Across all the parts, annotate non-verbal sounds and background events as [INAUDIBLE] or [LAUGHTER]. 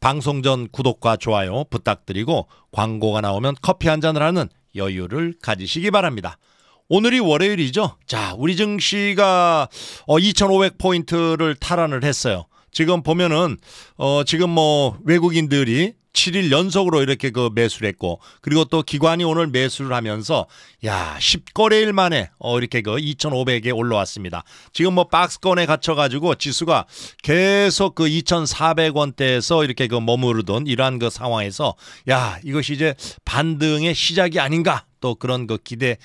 방송 전 구독과 좋아요 부탁드리고 광고가 나오면 커피 한 잔을 하는 여유를 가지시기 바랍니다. 오늘이 월요일이죠. 자, 우리 증시가 어, 2,500포인트를 탈환을 했어요. 지금 보면은 어, 지금 뭐 외국인들이 7일 연속으로 이렇게 그 매수를 했고 그리고 또 기관이 오늘 매수를 하면서 야 10거래일 만에 어 이렇게 그 2,500에 올라왔습니다. 지금 뭐 박스권에 갇혀 가지고 지수가 계속 그 2,400원대에서 이렇게 그 머무르던 이러한 그 상황에서 야 이것이 이제 반등의 시작이 아닌가 또 그런 그 기대해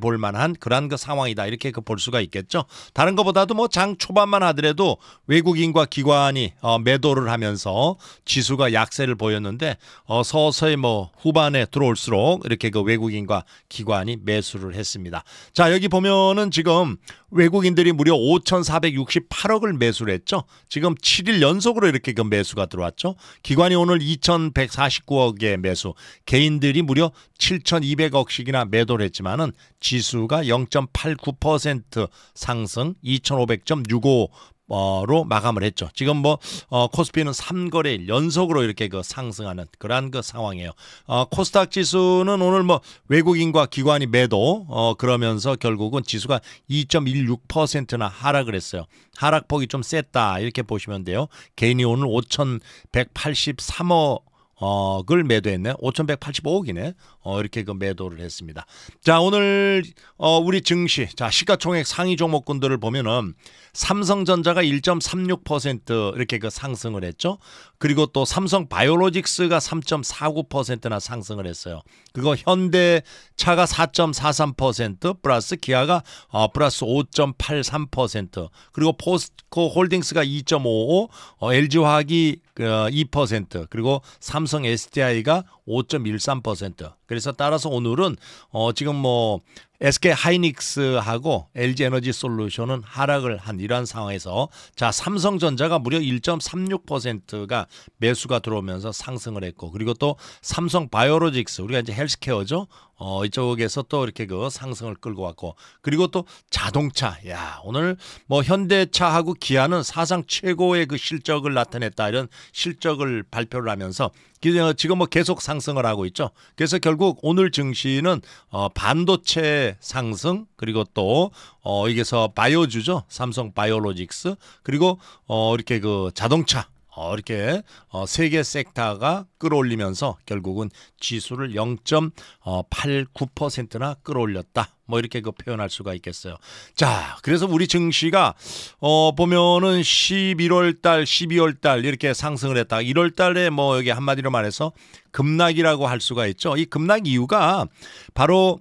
볼 만한 그러한 그 상황이다 이렇게 그 볼 수가 있겠죠. 다른 것보다도 뭐 장 초반만 하더라도 외국인과 기관이 어, 매도를 하면서 지수가 약세를 보였는데 어, 서서히 뭐 후반에 들어올수록 이렇게 그 외국인과 기관이 매수를 했습니다. 자 여기 보면은 지금 외국인들이 무려 5,468억을 매수를 했죠. 지금 7일 연속으로 이렇게 그 매수가 들어왔죠. 기관이 오늘 2,149억의 매수, 개인들이 무려 7,200억씩이나 매도를 했지만은 지수가 0.89% 상승, 2,500.65 어로 마감을 했죠. 지금 뭐 어, 코스피는 3거래일 연속으로 이렇게 그 상승하는 그러한 그 상황이에요. 어, 코스닥 지수는 오늘 뭐 외국인과 기관이 매도 어, 그러면서 결국은 지수가 2.16%나 하락을 했어요. 하락폭이 좀 셌다 이렇게 보시면 돼요. 개인이 오늘 5,183억 어을 매도했네. 5,185억이네. 어, 이렇게 그 매도를 했습니다. 자 오늘 어, 우리 증시 자 시가총액 상위 종목군들을 보면은 삼성전자가 1.36% 이렇게 그 상승을 했죠. 그리고 또 삼성바이오로직스가 3.49%나 상승을 했어요. 그거 현대차가 4.43% 플러스 기아가 어, 플러스 5.83% 그리고 포스코 홀딩스가 2.55 어, LG화학이 2% 어, 그리고 삼성 SDI가 5.13%. 그래서 따라서 오늘은 어 지금 뭐 SK 하이닉스하고 LG 에너지 솔루션은 하락을 한 이러한 상황에서 자 삼성전자가 무려 1.36%가 매수가 들어오면서 상승을 했고 그리고 또 삼성 바이오로직스 우리가 이제 헬스케어죠 어, 이쪽에서 또 이렇게 그 상승을 끌고 왔고 그리고 또 자동차 야 오늘 뭐 현대차하고 기아는 사상 최고의 그 실적을 나타냈다 이런 실적을 발표를 하면서 어, 지금 뭐 계속 상승을 하고 있죠 그래서 결국 오늘 증시는 어, 반도체 상승, 그리고 또 어, 여기서 바이오주죠. 삼성 바이오로직스, 그리고 어, 이렇게 그 자동차, 어, 이렇게 어, 세개 섹터가 끌어올리면서 결국은 지수를 0.89%나 끌어올렸다. 뭐 이렇게 그 표현할 수가 있겠어요. 자, 그래서 우리 증시가 어 보면은 11월 달, 12월 달 이렇게 상승을 했다. 1월 달에 뭐 여기 한마디로 말해서 급락이라고 할 수가 있죠. 이 급락 이유가 바로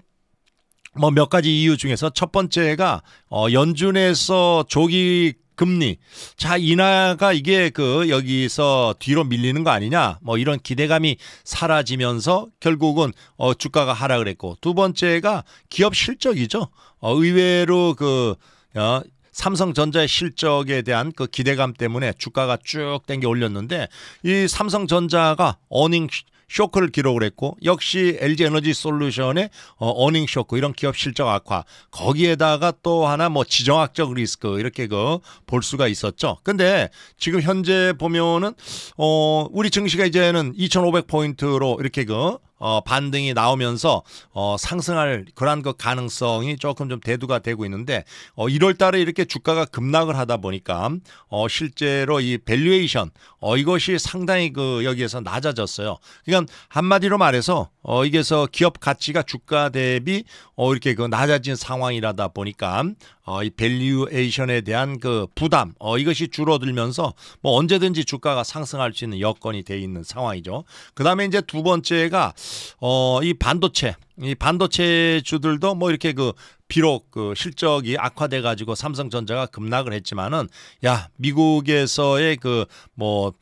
뭐몇 가지 이유 중에서 첫 번째가 어 연준에서 조기 금리 자 인하가 이게 그 여기서 뒤로 밀리는 거 아니냐 뭐 이런 기대감이 사라지면서 결국은 어 주가가 하락을 했고 두 번째가 기업 실적이죠 어 의외로 그 어, 삼성전자의 실적에 대한 그 기대감 때문에 주가가 쭉 땡겨 올렸는데 이 삼성전자가 어닝 쇼크를 기록을 했고 역시 LG 에너지 솔루션의 어, 어닝 쇼크 이런 기업 실적 악화 거기에다가 또 하나 뭐 지정학적 리스크 이렇게 그 볼 수가 있었죠. 근데 지금 현재 보면은 어 우리 증시가 이제는 2,500 포인트로 이렇게 그 어, 반등이 나오면서 어, 상승할 그러한 가능성이 조금 좀 대두가 되고 있는데 어, 1월 달에 이렇게 주가가 급락을 하다 보니까 어, 실제로 이 밸류에이션 어, 이것이 상당히 그 여기에서 낮아졌어요. 그러니까 한마디로 말해서 어, 이게서 기업 가치가 주가 대비 어, 이렇게 그 낮아진 상황이라다 보니까 어, 이 밸류에이션에 대한 그 부담 어, 이것이 줄어들면서 뭐 언제든지 주가가 상승할 수 있는 여건이 돼 있는 상황이죠. 그다음에 이제 두 번째가 어, 이 반도체 이 반도체 주들도 뭐 이렇게 그 비록 그 실적이 악화돼 가지고 삼성전자가 급락을 했지만은 야 미국에서의 그 뭐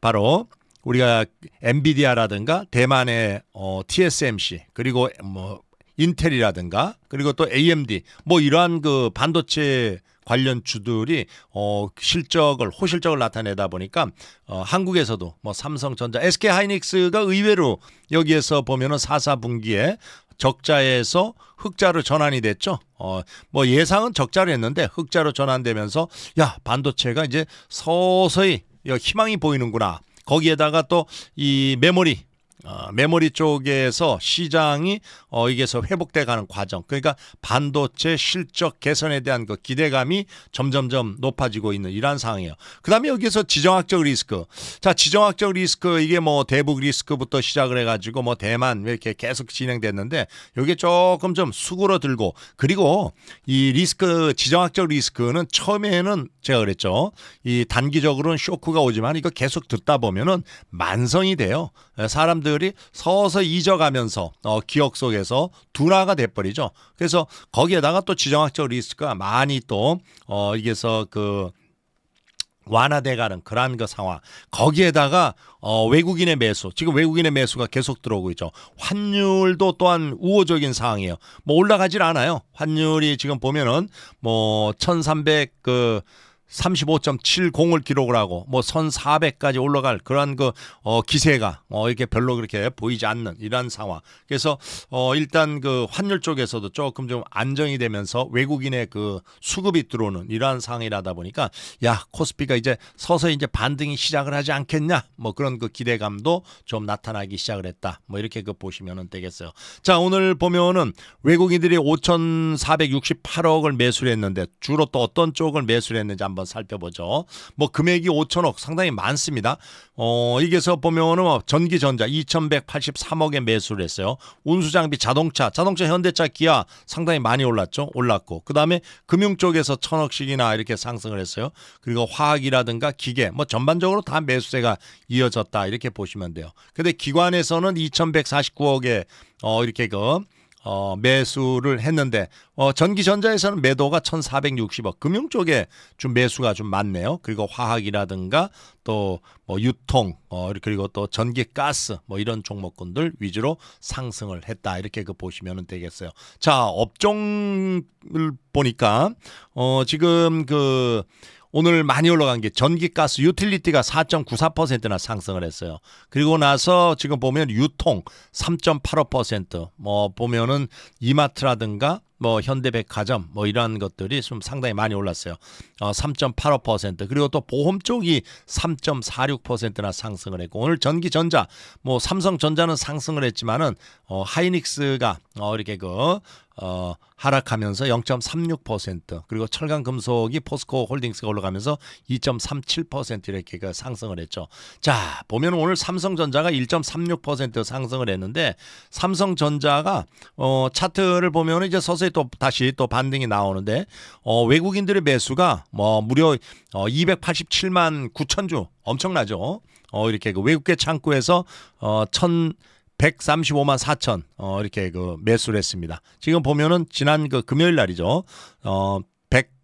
바로 우리가 엔비디아라든가 대만의 어, TSMC 그리고 뭐 인텔이라든가 그리고 또 AMD 뭐 이러한 그 반도체 관련 주들이 어 실적을 호실적을 나타내다 보니까 어 한국에서도 뭐 삼성전자, SK 하이닉스가 의외로 여기에서 보면은 사사 분기에 적자에서 흑자로 전환이 됐죠. 어, 뭐 예상은 적자로 했는데 흑자로 전환되면서 야, 반도체가 이제 서서히 희망이 보이는구나. 거기에다가 또 이 메모리 어, 메모리 쪽에서 시장이 어, 이게서 회복돼 가는 과정. 그러니까 반도체 실적 개선에 대한 그 기대감이 점점점 높아지고 있는 이러한 상황이에요. 그다음에 여기에서 지정학적 리스크. 자, 지정학적 리스크 이게 뭐 대북 리스크부터 시작을 해 가지고 뭐 대만 이렇게 계속 진행됐는데 이게 조금 좀 수그러들고 그리고 이 리스크 지정학적 리스크는 처음에는 제가 그랬죠. 이 단기적으로는 쇼크가 오지만 이거 계속 듣다 보면은 만성이 돼요. 예, 사람들이 서서 잊어가면서 어, 기억 속에서 둔화가 돼버리죠. 그래서 거기에다가 또 지정학적 리스크가 많이 또 어, 이게서 그 완화돼가는 그러한 그 상황 거기에다가 어, 외국인의 매수 지금 외국인의 매수가 계속 들어오고 있죠 환율도 또한 우호적인 상황이에요 뭐 올라가질 않아요 환율이 지금 보면은 뭐 1300그 35.70을 기록을 하고 뭐선 400까지 올라갈 그러한 그어 기세가 어 이렇게 별로 그렇게 보이지 않는 이러한 상황. 그래서 어 일단 그 환율 쪽에서도 조금 좀 안정이 되면서 외국인의 그 수급이 들어오는 이러한 상황이라다 보니까 야 코스피가 이제 서서히 이제 반등이 시작을 하지 않겠냐 뭐 그런 그 기대감도 좀 나타나기 시작을 했다. 뭐 이렇게 그 보시면은 되겠어요. 자 오늘 보면은 외국인들이 5,468억을 매수를 했는데 주로 또 어떤 쪽을 매수를 했는지 한번 한번 살펴보죠. 뭐 금액이 5천억 상당히 많습니다. 어, 이게서 보면은 뭐 전기전자 2,183억에 매수를 했어요. 운수장비 자동차, 자동차 현대차 기아 상당히 많이 올랐죠. 올랐고 그다음에 금융 쪽에서 천억씩이나 이렇게 상승을 했어요. 그리고 화학이라든가 기계 뭐 전반적으로 다 매수세가 이어졌다 이렇게 보시면 돼요. 근데 기관에서는 2,149억에 어 이렇게 그 어, 매수를 했는데 어, 전기전자에서는 매도가 1,460억 금융 쪽에 좀 매수가 좀 많네요. 그리고 화학이라든가 또 뭐 유통 어, 그리고 또 전기가스 뭐 이런 종목군들 위주로 상승을 했다 이렇게 그 보시면 되겠어요. 자 업종을 보니까 어, 지금 그 오늘 많이 올라간 게 전기, 가스, 유틸리티가 4.94%나 상승을 했어요. 그리고 나서 지금 보면 유통 3.85%뭐 보면은 이마트라든가 뭐 현대백화점 뭐이런 것들이 좀 상당히 많이 올랐어요. 어, 3.85% 그리고 또 보험 쪽이 3.46%나 상승을 했고 오늘 전기전자 뭐 삼성전자는 상승을 했지만은 어, 하이닉스가 어, 이렇게 그 어, 하락하면서 0.36% 그리고 철강 금속이 포스코 홀딩스가 올라가면서 2.37% 이렇게 그 상승을 했죠. 자 보면 오늘 삼성전자가 1.36% 상승을 했는데 삼성전자가 어, 차트를 보면 이제 서서히 또 다시 또 반등이 나오는데 어, 외국인들의 매수가 뭐 무려 어, 287만 9천 주 엄청나죠. 어, 이렇게 그 외국계 창구에서 어, 천 135만 4천 어, 이렇게 그 매수를 했습니다. 지금 보면은 지난 그 금요일 날이죠. 어,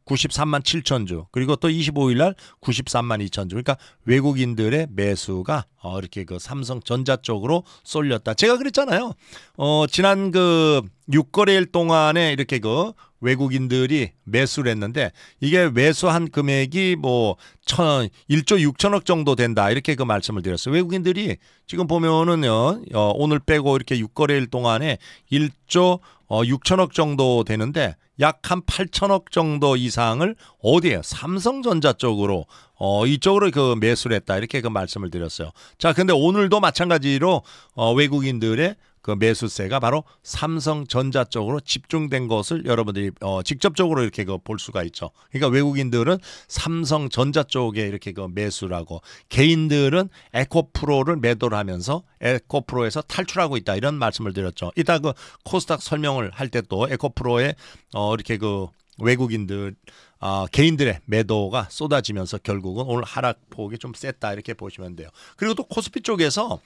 93만 7천 주 그리고 또 25일 날 93만 2천 주 그러니까 외국인들의 매수가 어 이렇게 그 삼성전자 쪽으로 쏠렸다 제가 그랬잖아요 어 지난 그 6거래일 동안에 이렇게 그 외국인들이 매수를 했는데 이게 매수한 금액이 뭐 천, 1조 6천억 정도 된다 이렇게 그 말씀을 드렸어요. 외국인들이 지금 보면은요 어, 오늘 빼고 이렇게 6거래일 동안에 1조 어, 6천억 정도 되는데 약 한 8천억 정도 이상을 어디에 삼성전자 쪽으로 어, 이쪽으로 그 매수를 했다 이렇게 그 말씀을 드렸어요. 자, 근데 오늘도 마찬가지로 어, 외국인들의 그 매수세가 바로 삼성전자 쪽으로 집중된 것을 여러분들이 어, 직접적으로 이렇게 그 볼 수가 있죠. 그러니까 외국인들은 삼성전자 쪽에 이렇게 그 매수라고 개인들은 에코프로를 매도를 하면서 에코프로에서 탈출하고 있다 이런 말씀을 드렸죠. 이따 그 코스닥 설명을 할 때 또 에코프로에 어, 이렇게 그 외국인들 어, 개인들의 매도가 쏟아지면서 결국은 오늘 하락폭이 좀 셌다 이렇게 보시면 돼요. 그리고 또 코스피 쪽에서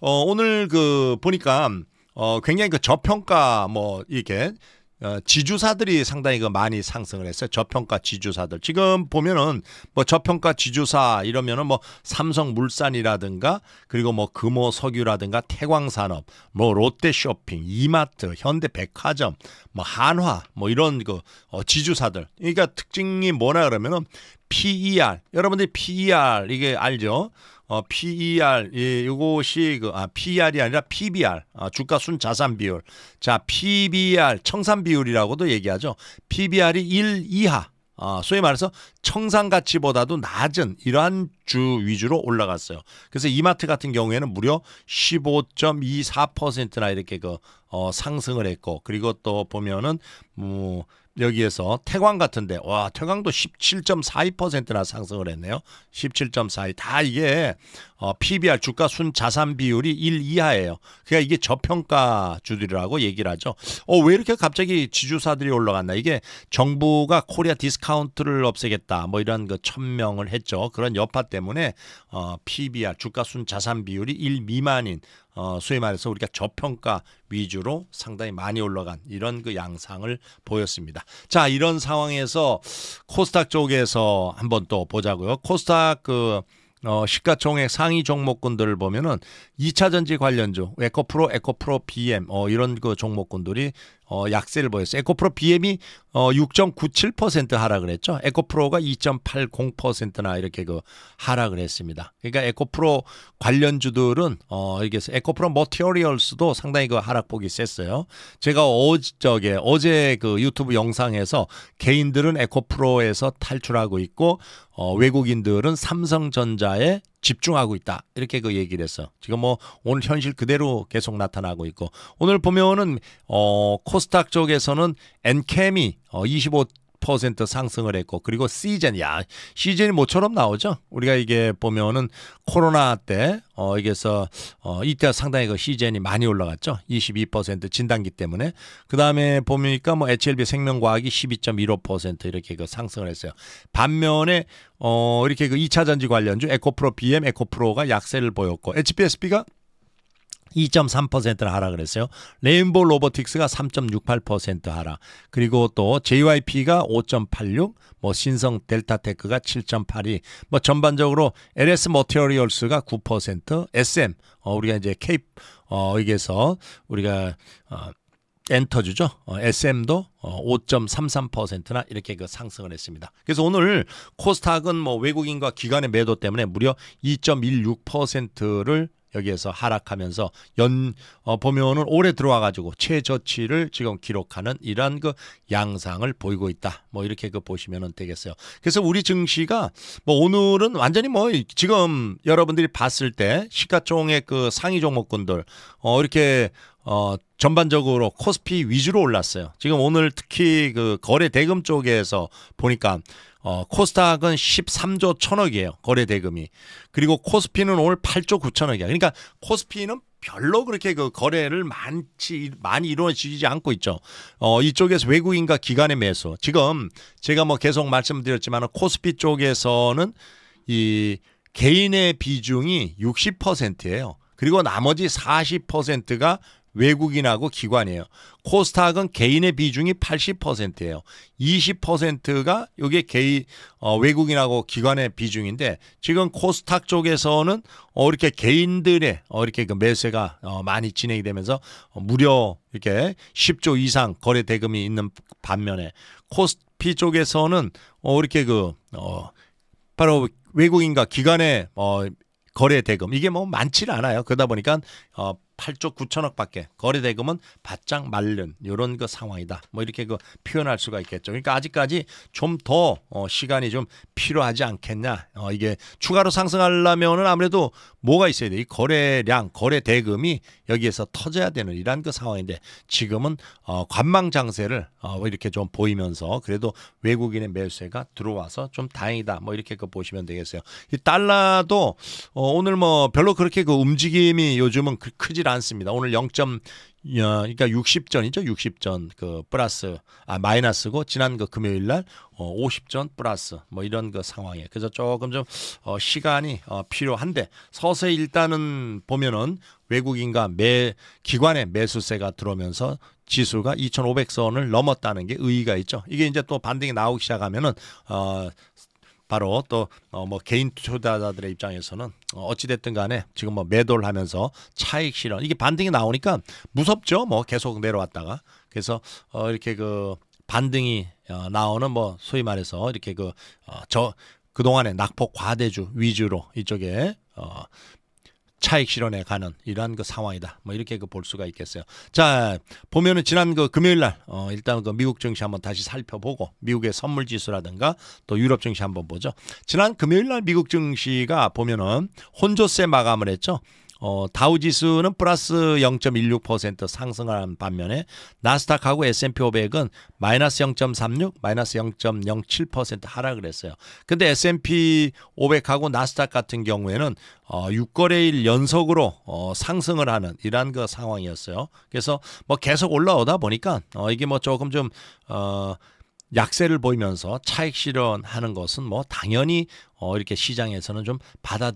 어, 오늘 그 보니까 어, 굉장히 그 저평가 뭐 이렇게 어, 지주사들이 상당히 그 많이 상승을 했어요. 저평가 지주사들. 지금 보면은 뭐 저평가 지주사 이러면은 뭐 삼성물산이라든가 그리고 뭐 금호석유라든가 태광산업, 뭐 롯데쇼핑, 이마트, 현대백화점, 뭐 한화 뭐 이런 그 어, 지주사들. 그러니까 특징이 뭐냐 그러면은 PER. 여러분들이 PER 이게 알죠? 어, PER 예, 이것이 그, 아, PER이 아니라 PBR 아, 주가 순 자산 비율 자 PBR 청산 비율이라고도 얘기하죠. PBR이 1 이하 아, 소위 말해서 청산 가치보다도 낮은 이러한 주 위주로 올라갔어요. 그래서 이마트 같은 경우에는 무려 15.24%나 이렇게 그 어, 상승을 했고 그리고 또 보면은 뭐 여기에서 태광 같은데 와 태광도 17.42%나 상승을 했네요. 17.42. 다 이게 어, PBR 주가 순 자산 비율이 1 이하예요. 그러니까 이게 저평가 주들이라고 얘기를 하죠. 어 왜 이렇게 갑자기 지주사들이 올라갔나? 이게 정부가 코리아 디스카운트를 없애겠다 뭐 이런 그 천명을 했죠. 그런 여파 때문에 어, PBR 주가 순 자산 비율이 1 미만인 어, 소위 말해서 우리가 저평가 위주로 상당히 많이 올라간 이런 그 양상을 보였습니다. 자, 이런 상황에서 코스닥 쪽에서 한번 또 보자고요. 코스닥 그 어, 시가총액 상위 종목군들을 보면은 2차 전지 관련주, 에코프로, 에코프로 BM 어, 이런 그 종목군들이 어, 약세를 보였어요. 에코프로 BM이 어, 6.97% 하락을 했죠. 에코프로가 2.80%나 이렇게 그 하락을 했습니다. 그러니까 에코프로 관련주들은 어, 이게 에코프로 머티어리얼스도 상당히 그 하락폭이 셌어요. 제가 어제 저게 어제 그 유튜브 영상에서 개인들은 에코프로에서 탈출하고 있고 어, 외국인들은 삼성전자에 집중하고 있다. 이렇게 그 얘기를 했어. 지금 뭐 오늘 현실 그대로 계속 나타나고 있고 오늘 보면은 어 코스닥 쪽에서는 엔캠이 어25 퍼센트 상승을 했고 그리고 시즌 야 시즌이 모처럼 나오죠 우리가 이게 보면은 코로나 때 어, 이게서 어, 이때 상당히 그 시즌이 많이 올라갔죠. 22% 진단기 때문에. 그 다음에 보니까 뭐 HLB 생명과학이 12.15% 이렇게 그 상승을 했어요. 반면에 어, 이렇게 그 2차 전지 관련주 에코프로 BM 에코프로가 약세를 보였고 HPSB가 2.3%하락그랬어요 레인보 로보틱스가 3.68% 하락. 그리고 또 JYP가 5.86, 뭐 신성 델타테크가 7.82, 뭐 전반적으로 LS 머티어리얼스가 9%, SM 어, 우리가 이제 케이프 어, 여기에서 우리가 어, 엔터주죠. 어, SM도 어, 5.33%나 이렇게 그 상승을 했습니다. 그래서 오늘 코스닥은 뭐 외국인과 기관의 매도 때문에 무려 2.16%를 여기에서 하락하면서 연 어, 보면은 올해 들어와 가지고 최저치를 지금 기록하는 이러한 그 양상을 보이고 있다. 뭐 이렇게 그 보시면은 되겠어요. 그래서 우리 증시가 뭐 오늘은 완전히 뭐 지금 여러분들이 봤을 때 시가총액 그 상위 종목군들 어 이렇게 어, 전반적으로 코스피 위주로 올랐어요. 지금 오늘 특히 그 거래 대금 쪽에서 보니까 어, 코스닥은 13조 1 0 0 0억이에요 거래 대금이. 그리고 코스피는 오늘 8조 9천억이야. 그러니까 코스피는 별로 그렇게 그 거래를 많지 많이 이루어지지 않고 있죠. 어 이쪽에서 외국인과 기관의 매수. 지금 제가 뭐 계속 말씀드렸지만 코스피 쪽에서는 이 개인의 비중이 60%예요. 그리고 나머지 40%가 외국인하고 기관이에요. 코스닥은 개인의 비중이 80%예요. 20%가 이게 개인 어, 외국인하고 기관의 비중인데 지금 코스닥 쪽에서는 어, 이렇게 개인들의 어, 이렇게 그 매세가 어, 많이 진행이 되면서 어, 무려 이렇게 10조 이상 거래 대금이 있는 반면에 코스피 쪽에서는 어, 이렇게 그 어, 바로 외국인과 기관의 어, 거래 대금 이게 뭐 많지는 않아요. 그러다 보니까 어, 8조 9천억 밖에 거래 대금은 바짝 말른 이런 그 상황이다. 뭐 이렇게 그 표현할 수가 있겠죠. 그러니까 아직까지 좀더 어, 시간이 좀 필요하지 않겠냐. 어 이게 추가로 상승하려면은 아무래도 뭐가 있어야 돼. 이 거래량, 거래 대금이 여기에서 터져야 되는 이런 그 상황인데 지금은 어 관망 장세를 어 뭐 이렇게 좀 보이면서 그래도 외국인의 매수세가 들어와서 좀 다행이다. 뭐 이렇게 그 보시면 되겠어요. 이 달러도 어, 오늘 뭐 별로 그렇게 그 움직임이 요즘은 크질 않습니다. 오늘 0. 어, 그러니까 60전이죠. 60전 그 플러스 아 마이너스고 지난 그 금요일 날 50전 어, 플러스 뭐 이런 그 상황에 그래서 조금 좀 어, 시간이 필요한데 서서히 일단은 보면은 외국인과 매 기관의 매수세가 들어오면서 지수가 2,500선을 넘었다는 게 의의가 있죠. 이게 이제 또 반등이 나오기 시작하면은 어 바로 또뭐 어, 개인 투자자들의 입장에서는 어찌 됐든 간에 지금 뭐 매도를 하면서 차익 실현 이게 반등이 나오니까 무섭죠. 뭐 계속 내려왔다가 그래서 어 이렇게 그 반등이 어 나오는 뭐 소위 말해서 이렇게 그저 어 그동안에 낙폭 과대주 위주로 이쪽에 어, 차익 실현에 가는 이러한 그 상황이다. 뭐 이렇게 그 볼 수가 있겠어요. 자, 보면은 지난 그 금요일 날 어, 일단 그 미국 증시 한번 다시 살펴보고 미국의 선물 지수라든가 또 유럽 증시 한번 보죠. 지난 금요일 날 미국 증시가 보면은 혼조세 마감을 했죠. 어, 다우지수는 플러스 0.16% 상승한 을 반면에 나스닥하고 S&P 500은 마이너스 0.36, 마이너스 0.07% 하락을 했어요. 근데 S&P 500하고 나스닥 같은 경우에는 어, 6거래일 연속으로 어, 상승을 하는 이러한 그 상황이었어요. 그래서 뭐 계속 올라오다 보니까 어, 이게 뭐 조금 좀 어, 약세를 보이면서 차익 실현하는 것은 뭐 당연히 어, 이렇게 시장에서는 좀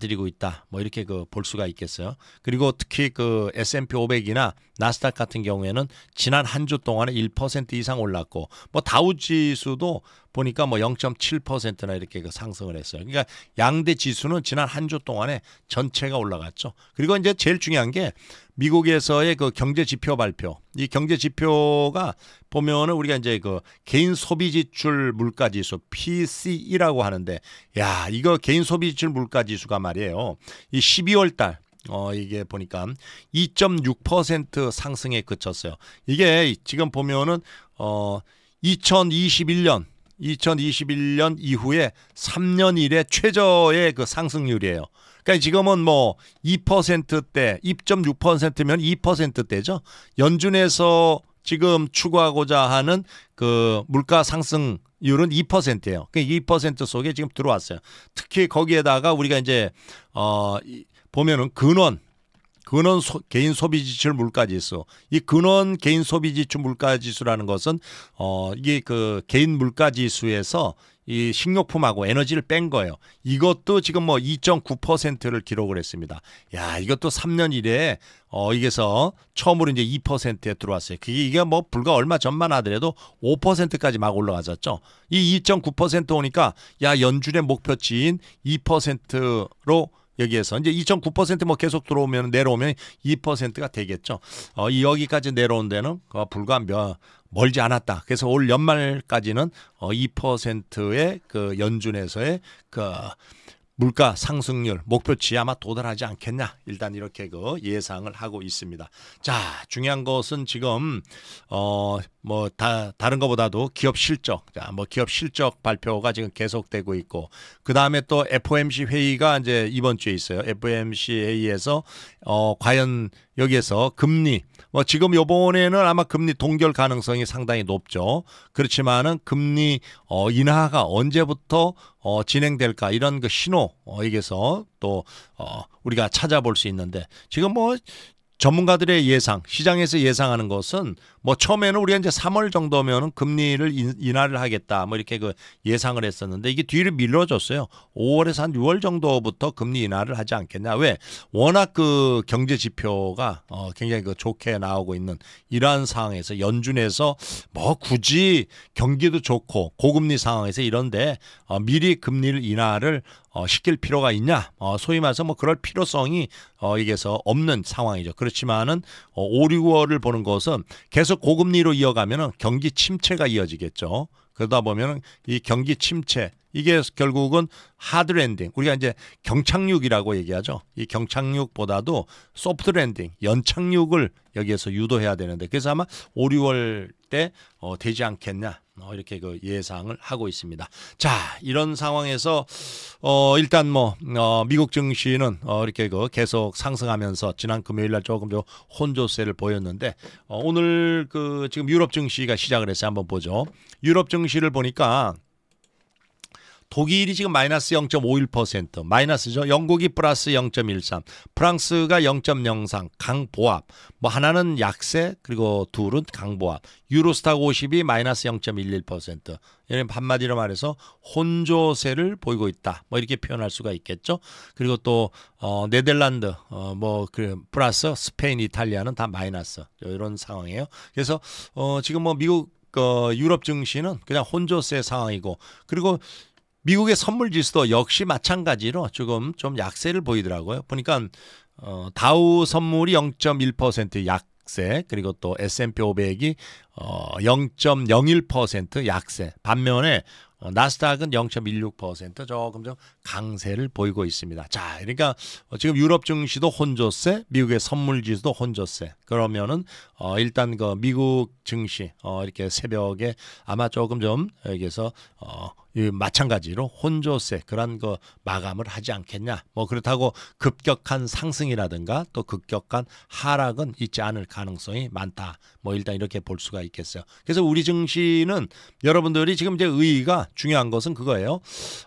받아들이고 있다. 뭐 이렇게 그 볼 수가 있겠어요. 그리고 특히 그 S&P 500이나 나스닥 같은 경우에는 지난 한 주 동안에 1% 이상 올랐고 뭐 다우 지수도 보니까 뭐 0.7%나 이렇게 그 상승을 했어요. 그러니까 양대 지수는 지난 한 주 동안에 전체가 올라갔죠. 그리고 이제 제일 중요한 게 미국에서의 그 경제 지표 발표. 이 경제 지표가 보면은 우리가 이제 그 개인 소비 지출 물가 지수 PCE라고 하는데 야, 이거 개인 소비 지출 물가 지수가 말이에요. 이 12월 달 어, 이게 보니까 2.6% 상승에 그쳤어요. 이게 지금 보면은 어 2021년 2021년 이후에 3년 이래 최저의 그 상승률이에요. 그러니까 지금은 뭐 2%대, 2.6%면 2%대죠. 연준에서 지금 추구하고자 하는 그 물가 상승 율은 2%예요. 그2% 속에 지금 들어왔어요. 특히 거기에다가 우리가 이제 어 보면은 근원 근원 소, 개인 소비 지출 물가 지수. 이 근원 개인 소비 지출 물가 지수라는 것은 어 이게 그 개인 물가 지수에서 이 식료품하고 에너지를 뺀 거예요. 이것도 지금 뭐 2.9%를 기록을 했습니다. 야, 이것도 3년 이래 어 이게서 처음으로 이제 2%에 들어왔어요. 그게 이게 뭐 불과 얼마 전만 하더라도 5%까지 막올라가졌죠이 2.9% 오니까 야, 연준의 목표치인 2%로 여기에서 이제 2.9%뭐 계속 들어오면 내려오면 2%가 되겠죠. 어, 여기까지 내려온 데는 어, 불과 몇 멀지 않았다. 그래서 올 연말까지는 어, 2%의 그 연준에서의 그 물가 상승률 목표치 아마 도달하지 않겠냐 일단 이렇게 그 예상을 하고 있습니다. 자 중요한 것은 지금 어 뭐 다 다른 것보다도 기업 실적 자 뭐 기업 실적 발표가 지금 계속되고 있고 그 다음에 또 FOMC 회의가 이제 이번 주에 있어요. FOMC 회의에서 어 과연 여기에서 금리 뭐 지금 요번에는 아마 금리 동결 가능성이 상당히 높죠. 그렇지만은 금리 어 인하가 언제부터 어 진행될까 이런 그 신호 어 여기서 또 어 우리가 찾아볼 수 있는데 지금 뭐 전문가들의 예상, 시장에서 예상하는 것은 뭐 처음에는 우리가 이제 3월 정도면은 금리를 인하를 하겠다 뭐 이렇게 그 예상을 했었는데 이게 뒤를 밀어줬어요. 5월에서 한 6월 정도부터 금리 인하를 하지 않겠냐. 왜? 워낙 그 경제 지표가 어 굉장히 그 좋게 나오고 있는 이러한 상황에서 연준에서 뭐 굳이 경기도 좋고 고금리 상황에서 이런데 어 미리 금리를 인하를 어, 시킬 필요가 있냐? 어, 소위 말해서 뭐 그럴 필요성이 어, 이게서 없는 상황이죠. 그렇지만은 어, 5, 6월을 보는 것은 계속 고금리로 이어가면은 경기 침체가 이어지겠죠. 그러다 보면은 이 경기 침체 이게 결국은 하드 랜딩 우리가 이제 경착륙이라고 얘기하죠 이 경착륙보다도 소프트 랜딩 연착륙을 여기에서 유도해야 되는데 그래서 아마 5, 6월 때 어, 되지 않겠냐 어, 이렇게 그 예상을 하고 있습니다. 자, 이런 상황에서 어 일단 뭐 어 미국 증시는 어 이렇게 그 계속 상승하면서 지난 금요일 날 조금 좀 혼조세를 보였는데 어, 오늘 그 지금 유럽 증시가 시작을 해서 한번 보죠. 유럽 증시를 보니까 독일이 지금 마이너스 0.51%, 마이너스죠. 영국이 플러스 0.13, 프랑스가 0.03, 강보합. 뭐 하나는 약세, 그리고 둘은 강보합. 유로스타 50이 마이너스 0.11%. 한마디로 말해서 혼조세를 보이고 있다. 뭐 이렇게 표현할 수가 있겠죠. 그리고 또 어, 네덜란드, 어, 뭐 그 플러스 스페인, 이탈리아는 다 마이너스 이런 상황이에요. 그래서 어, 지금 뭐 미국 그 유럽 증시는 그냥 혼조세 상황이고 그리고 미국의 선물 지수도 역시 마찬가지로 조금 좀 약세를 보이더라고요. 보니까 어, 다우 선물이 0.1% 약세, 그리고 또 S&P 500이 어, 0.01% 약세. 반면에 어, 나스닥은 0.16% 조금 좀 강세를 보이고 있습니다. 자, 그러니까 어, 지금 유럽 증시도 혼조세, 미국의 선물 지수도 혼조세. 그러면은 어, 일단 그 미국 증시 어, 이렇게 새벽에 아마 조금 좀 여기서 어, 마찬가지로 혼조세 그런 거 마감을 하지 않겠냐. 뭐 그렇다고 급격한 상승이라든가 또 급격한 하락은 있지 않을 가능성이 많다. 뭐 일단 이렇게 볼 수가 있겠어요. 그래서 우리 증시는 여러분들이 지금 이제 의의가 중요한 것은 그거예요.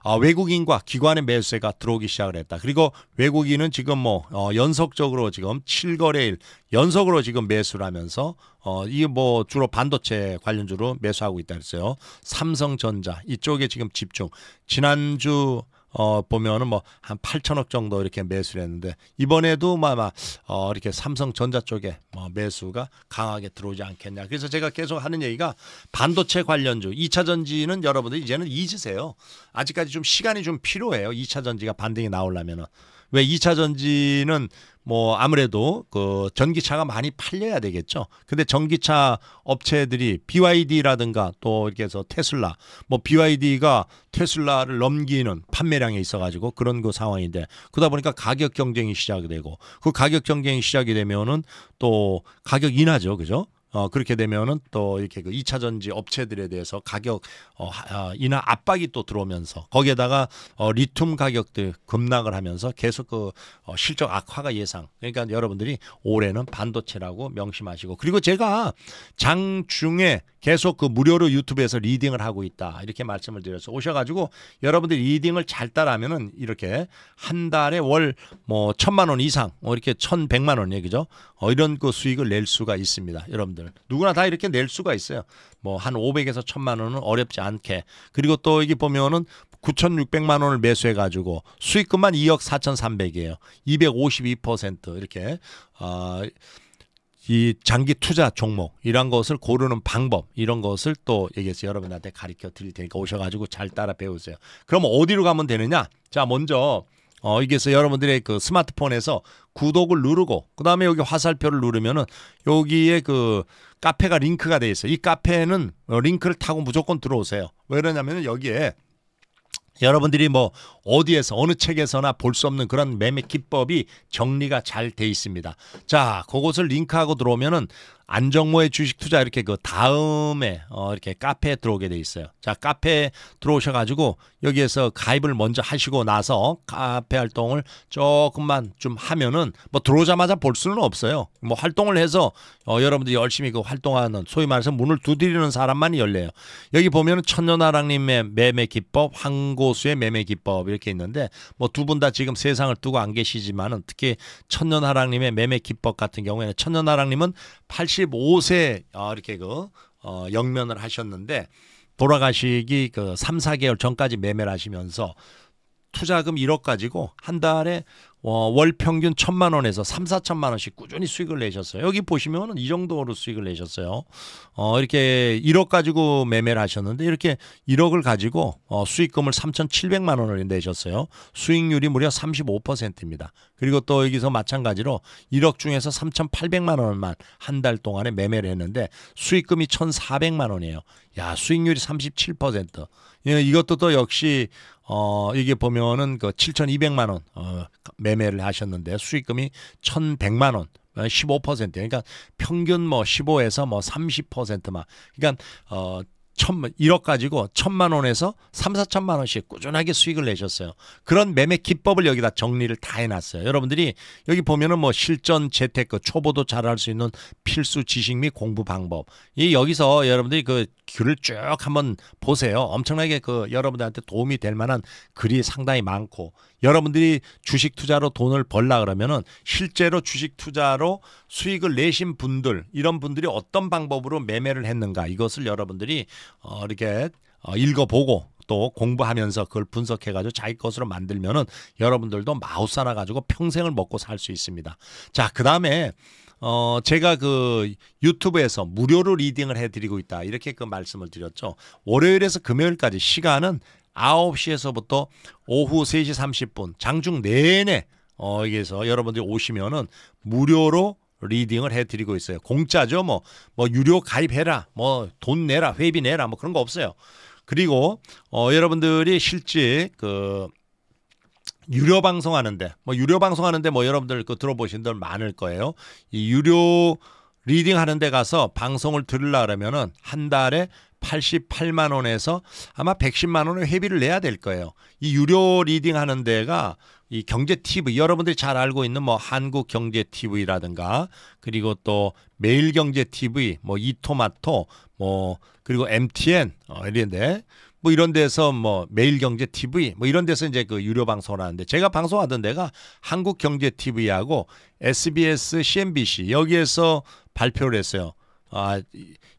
아, 외국인과 기관의 매수세가 들어오기 시작을 했다. 그리고 외국인은 지금 뭐 어, 연속적으로 지금 7거래일 연속으로 지금 매수를 하면서 어, 이게뭐 주로 반도체 관련주로 매수하고 있다 그랬어요. 삼성전자 이쪽에 지금 집중. 지난주 어, 보면은 뭐 한 8천억 정도 이렇게 매수를 했는데 이번에도 뭐 아마 어, 이렇게 삼성전자 쪽에 뭐 매수가 강하게 들어오지 않겠냐. 그래서 제가 계속 하는 얘기가 반도체 관련주 2차 전지는 여러분들 이제는 잊으세요. 아직까지 좀 시간이 좀 필요해요. 2차 전지가 반등이 나오려면은. 왜 2차 전지는 뭐 아무래도 그 전기차가 많이 팔려야 되겠죠. 근데 전기차 업체들이 BYD라든가 또 이렇게 해서 테슬라 뭐 BYD가 테슬라를 넘기는 판매량에 있어 가지고 그런 그 상황인데 그러다 보니까 가격 경쟁이 시작이 되고 그 가격 경쟁이 시작이 되면은 또 가격 인하죠. 그죠? 어, 그렇게 되면은 또 이렇게 그 2차 전지 업체들에 대해서 가격 어, 어, 인하 압박이 또 들어오면서 거기에다가 어, 리튬 가격들 급락을 하면서 계속 그 어, 실적 악화가 예상. 그러니까 여러분들이 올해는 반도체라고 명심하시고 그리고 제가 장중에 계속 그 무료로 유튜브에서 리딩을 하고 있다 이렇게 말씀을 드려서 오셔가지고 여러분들 리딩을 잘 따라하면은 이렇게 한 달에 월 뭐 천만 원 이상 어, 이렇게 천백만 원 얘기죠. 어, 이런 그 수익을 낼 수가 있습니다. 여러분들. 비용을 예. 누구나 다 이렇게 낼 수가 있어요. 뭐 한 500에서 1000만 원은 어렵지 않게. 그리고 또 여기 보면은 9,600만 원을 매수해 가지고 수익금만 2억 4,300이에요. 252% 이렇게 어, 이 장기 투자 종목 이런 것을 고르는 방법 이런 것을 또 얘기해서 여러분한테 가르쳐 드릴 테니까 오셔가지고 잘 따라 배우세요. 그럼 어디로 가면 되느냐? 자 먼저 어, 이게서 여러분들의 그 스마트폰에서 구독을 누르고 그다음에 여기 화살표를 누르면은 여기에 그 카페가 링크가 되어 있어요. 이 카페는 어, 링크를 타고 무조건 들어오세요. 왜 그러냐면은 여기에 여러분들이 뭐 어디에서 어느 책에서나 볼 수 없는 그런 매매 기법이 정리가 잘 돼 있습니다. 자, 그것을 링크하고 들어오면은 안정모의 주식 투자 이렇게 그 다음에 어 이렇게 카페에 들어오게 돼 있어요. 자, 카페에 들어오셔 가지고 여기에서 가입을 먼저 하시고 나서 카페 활동을 조금만 좀 하면은 뭐 들어오자마자 볼 수는 없어요. 뭐 활동을 해서 어 여러분들 이 열심히 그 활동하는 소위 말해서 문을 두드리는 사람만이 열려요. 여기 보면은 천년아랑님의 매매 기법, 황고수의 매매 기법 이렇게 이렇게 있는데 뭐 두 분 다 지금 세상을 두고 안 계시지만은 특히 천년하랑님의 매매 기법 같은 경우에는 천년하랑님은 85세 어, 이렇게 그 어, 영면을 하셨는데 돌아가시기 그 3, 4개월 전까지 매매를 하시면서 투자금 1억 가지고 한 달에 어, 월 평균 천만 원에서 3, 4천만 원씩 꾸준히 수익을 내셨어요. 여기 보시면이 정도로 수익을 내셨어요. 어, 이렇게 1억 가지고 매매를 하셨는데 이렇게 1억을 가지고 어, 수익금을 3,700만 원을 내셨어요. 수익률이 무려 35%입니다. 그리고 또 여기서 마찬가지로 1억 중에서 3,800만 원만 한 달 동안에 매매를 했는데 수익금이 1,400만 원이에요. 야, 수익률이 37%. 예, 이것도 또 역시 어, 이게 보면은 그 7,200만 원 어, 매매를 하셨는데 수익금이 1,100만 원. 15% 어, 그러니까 평균 뭐 15에서 뭐3 0만 그러니까 어 천만 1억 가지고 천만 원에서 3, 4천만 원씩 꾸준하게 수익을 내셨어요. 그런 매매 기법을 여기다 정리를 다 해놨어요. 여러분들이 여기 보면은 뭐 실전 재테크 초보도 잘 할 수 있는 필수 지식 및 공부 방법. 이 여기서 여러분들이 그 글을 쭉 한번 보세요. 엄청나게 그 여러분들한테 도움이 될 만한 글이 상당히 많고 여러분들이 주식 투자로 돈을 벌라 그러면은 실제로 주식 투자로 수익을 내신 분들 이런 분들이 어떤 방법으로 매매를 했는가 이것을 여러분들이 어 이렇게 어 읽어보고 또 공부하면서 그걸 분석해가지고 자기 것으로 만들면은 여러분들도 마우스 하나 가지고 평생을 먹고 살 수 있습니다. 자, 그 다음에 어, 제가 그 유튜브에서 무료로 리딩을 해드리고 있다. 이렇게 그 말씀을 드렸죠. 월요일에서 금요일까지 시간은 9 시에서부터 오후 3시3 0분 장중 내내 어, 여기서 여러분들이 오시면은 무료로 리딩을 해드리고 있어요. 공짜죠. 뭐, 뭐, 유료 가입해라. 뭐, 돈 내라. 회비 내라. 뭐 그런 거 없어요. 그리고, 어, 여러분들이 실제 그, 유료 방송하는데, 뭐, 유료 방송하는데 뭐, 여러분들 그 들어보신 분들 많을 거예요. 이 유료 리딩 하는데 가서 방송을 들으려 그러면은 한 달에 88만 원에서 아마 110만 원의 회비를 내야 될 거예요. 이 유료 리딩 하는 데가 이 경제 TV 여러분들이 잘 알고 있는 뭐 한국 경제 TV라든가 그리고 또 매일 경제 TV 뭐 이토마토 뭐 그리고 MTN 어 이런데 뭐 이런 데서 뭐 매일 경제 TV 뭐 이런 데서 이제 그 유료 방송을 하는데 제가 방송하던 데가 한국 경제 TV하고 SBS, CNBC 여기에서 발표를 했어요. 아,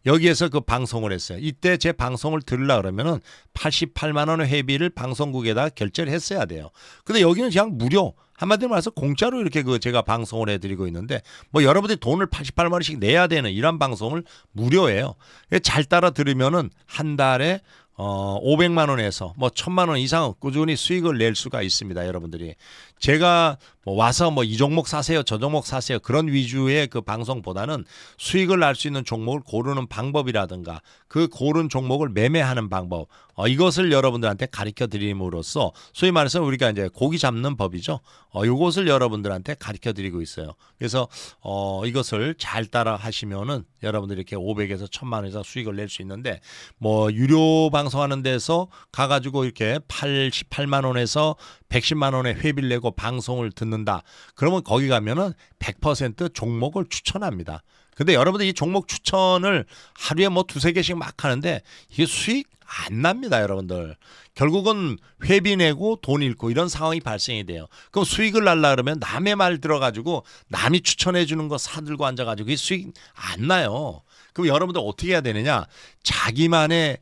여기에서 그 방송을 했어요. 이때 제 방송을 들으려 그러면은 88만 원의 회비를 방송국에다 결제를 했어야 돼요. 근데 여기는 그냥 무료. 한마디로 말해서 공짜로 이렇게 그 제가 방송을 해드리고 있는데 뭐 여러분들이 돈을 88만 원씩 내야 되는 이런 방송을 무료예요. 잘 따라 들으면은 한 달에 어 500만 원에서 뭐 1000만 원 이상 꾸준히 수익을 낼 수가 있습니다, 여러분들이. 제가 뭐 와서 뭐 이 종목 사세요, 저 종목 사세요 그런 위주의 그 방송보다는 수익을 날수 있는 종목을 고르는 방법이라든가 그 고른 종목을 매매하는 방법 어, 이것을 여러분들한테 가르쳐 드림으로써 소위 말해서 우리가 이제 고기 잡는 법이죠. 어, 이것을 여러분들한테 가르쳐 드리고 있어요. 그래서 어, 이것을 잘 따라 하시면은 여러분들이 이렇게 500에서 1000만 원에서 수익을 낼 수 있는데 뭐 유료 방송하는 데서 가가지고 이렇게 88만 원에서 110만 원의 회비를 내고 하고 방송을 듣는다. 그러면 거기 가면은 100% 종목을 추천합니다. 근데 여러분들 이 종목 추천을 하루에 뭐 두세 개씩 막 하는데 이게 수익 안 납니다, 여러분들. 결국은 회비 내고 돈 잃고 이런 상황이 발생이 돼요. 그럼 수익을 날라 그러면 남의 말 들어가지고 남이 추천해 주는 거 사들고 앉아가지고 이 수익 안 나요. 그럼 여러분들 어떻게 해야 되느냐? 자기만의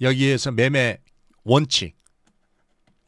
여기에서 매매 원칙,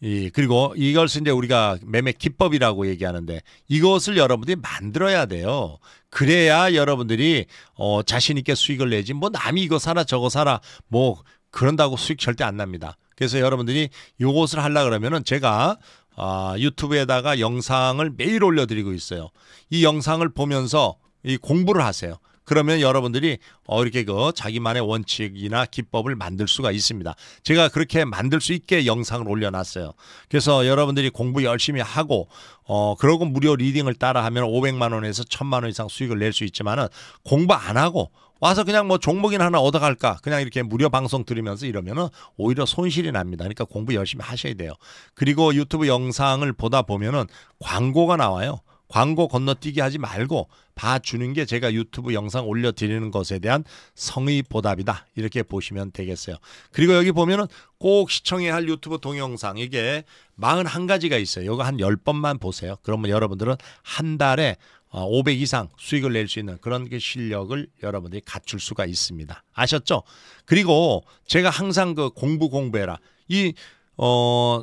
이 예, 그리고 이것을 이제 우리가 매매 기법이라고 얘기하는데 이것을 여러분들이 만들어야 돼요. 그래야 여러분들이 어 자신 있게 수익을 내지 뭐 남이 이거 사라 저거 사라 뭐 그런다고 수익 절대 안 납니다. 그래서 여러분들이 이것을 하려 그러면은 제가 아, 유튜브에다가 영상을 매일 올려드리고 있어요. 이 영상을 보면서 이 공부를 하세요. 그러면 여러분들이 어 이렇게 그 자기만의 원칙이나 기법을 만들 수가 있습니다. 제가 그렇게 만들 수 있게 영상을 올려놨어요. 그래서 여러분들이 공부 열심히 하고 어 그러고 무료 리딩을 따라하면 500만 원에서 1000만 원 이상 수익을 낼 수 있지만은 공부 안 하고 와서 그냥 뭐 종목이나 하나 얻어갈까 그냥 이렇게 무료 방송 들으면서 이러면은 오히려 손실이 납니다 그러니까 공부 열심히 하셔야 돼요 그리고 유튜브 영상을 보다 보면은 광고가 나와요 광고 건너뛰기 하지 말고 봐주는 게 제가 유튜브 영상 올려드리는 것에 대한 성의 보답이다. 이렇게 보시면 되겠어요. 그리고 여기 보면은 꼭 시청해야 할 유튜브 동영상 이게 41가지가 있어요. 이거 한 10번만 보세요. 그러면 여러분들은 한 달에 500 어, 이상 수익을 낼 수 있는 그런 그 실력을 여러분들이 갖출 수가 있습니다. 아셨죠? 그리고 제가 항상 그 공부 공부해라. 이, 어,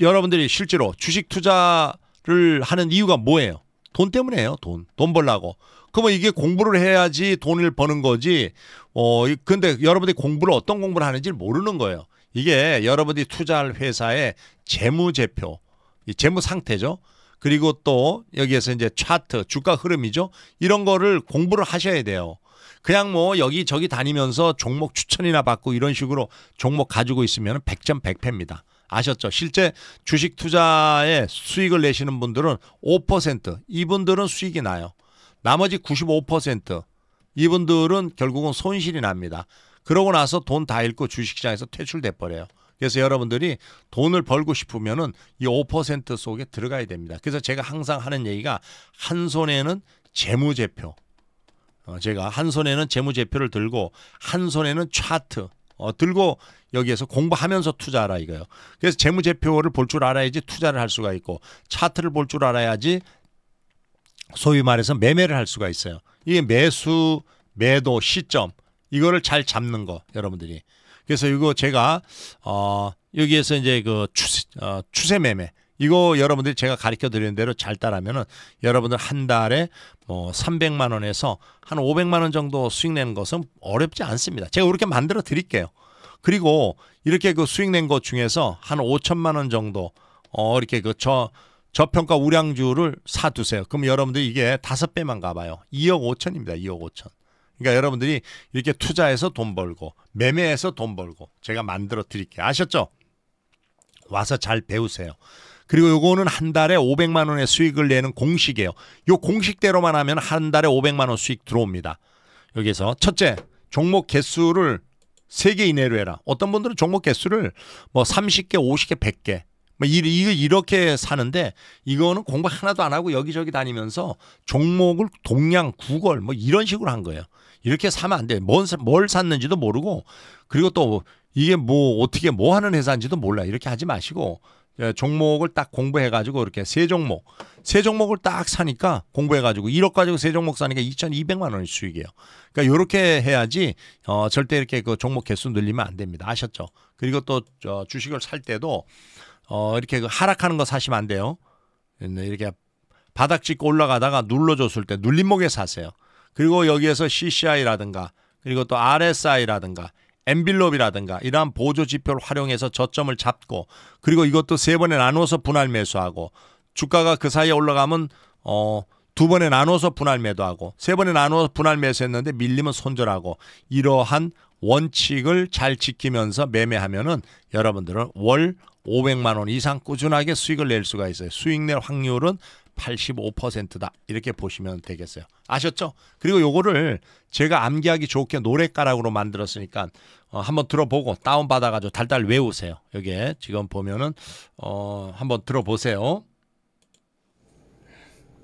여러분들이 실제로 주식 투자 공부를 하는 이유가 뭐예요? 돈 때문에요. 돈. 돈 벌라고. 그러면 이게 공부를 해야지 돈을 버는 거지. 어, 근데 여러분들이 공부를 어떤 공부를 하는지 모르는 거예요. 이게 여러분들이 투자할 회사의 재무제표, 재무상태죠. 그리고 또 여기에서 이제 차트, 주가 흐름이죠. 이런 거를 공부를 하셔야 돼요. 그냥 뭐 여기저기 다니면서 종목 추천이나 받고 이런 식으로 종목 가지고 있으면 100점 100패입니다. 아셨죠? 실제 주식 투자에 수익을 내시는 분들은 5% 이분들은 수익이 나요. 나머지 95% 이분들은 결국은 손실이 납니다. 그러고 나서 돈 다 잃고 주식시장에서 퇴출돼 버려요. 그래서 여러분들이 돈을 벌고 싶으면은 이 5% 속에 들어가야 됩니다. 그래서 제가 항상 하는 얘기가 한 손에는 재무제표, 어, 제가 한 손에는 재무제표를 들고 한 손에는 차트 어, 들고 여기에서 공부하면서 투자하라 이거예요. 그래서 재무제표를 볼 줄 알아야지 투자를 할 수가 있고 차트를 볼 줄 알아야지 소위 말해서 매매를 할 수가 있어요. 이게 매수, 매도, 시점 이거를 잘 잡는 거 여러분들이. 그래서 이거 제가 어 여기에서 이제 그 추세, 어, 추세 매매 이거 여러분들이 제가 가르쳐 드리는 대로 잘 따라하면은 여러분들 한 달에 뭐 300만 원에서 한 500만 원 정도 수익 내는 것은 어렵지 않습니다. 제가 그렇게 만들어 드릴게요. 그리고 이렇게 그 수익 낸 것 중에서 한 5천만 원 정도 어 이렇게 그 저 저평가 우량주를 사두세요. 그럼 여러분들 이게 다섯 배만 가봐요. 2억 5천입니다. 2억 5천. 그러니까 여러분들이 이렇게 투자해서 돈 벌고 매매해서 돈 벌고 제가 만들어 드릴게요. 아셨죠? 와서 잘 배우세요. 그리고 요거는 한 달에 500만 원의 수익을 내는 공식이에요. 요 공식대로만 하면 한 달에 500만 원 수익 들어옵니다. 여기서 첫째 종목 개수를 3개 이내로 해라. 어떤 분들은 종목 개수를 뭐 30개, 50개, 100개 뭐 이, 이, 이렇게 사는데 이거는 공부 하나도 안 하고 여기저기 다니면서 종목을 동양, 구걸 뭐 이런 식으로 한 거예요. 이렇게 사면 안 돼. 뭔, 뭘 샀는지도 모르고 그리고 또 이게 뭐 어떻게 뭐 하는 회사인지도 몰라. 이렇게 하지 마시고 예, 종목을 딱 공부해가지고 이렇게 세 종목, 세 종목을 딱 사니까 공부해가지고 1억 가지고 세 종목 사니까 2,200만 원이 수익이에요. 그러니까 이렇게 해야지 어, 절대 이렇게 그 종목 개수 늘리면 안 됩니다. 아셨죠? 그리고 또 주식을 살 때도 어, 이렇게 그 하락하는 거 사시면 안 돼요. 이렇게 바닥 찍고 올라가다가 눌러줬을 때 눌림목에 사세요. 그리고 여기에서 CCI라든가 그리고 또 RSI라든가 엠빌롭이라든가 이러한 보조 지표를 활용해서 저점을 잡고 그리고 이것도 세 번에 나눠서 분할 매수하고 주가가 그 사이에 올라가면 어, 두 번에 나눠서 분할 매도하고 세 번에 나눠서 분할 매수했는데 밀리면 손절하고 이러한 원칙을 잘 지키면서 매매하면은 여러분들은 월 500만 원 이상 꾸준하게 수익을 낼 수가 있어요. 수익 낼 확률은 85%다. 이렇게 보시면 되겠어요. 아셨죠? 그리고 요거를 제가 암기하기 좋게 노래가락으로 만들었으니까 어, 한번 들어보고 다운 받아 가지고 달달 외우세요. 여기에 지금 보면은 어, 한번 들어보세요.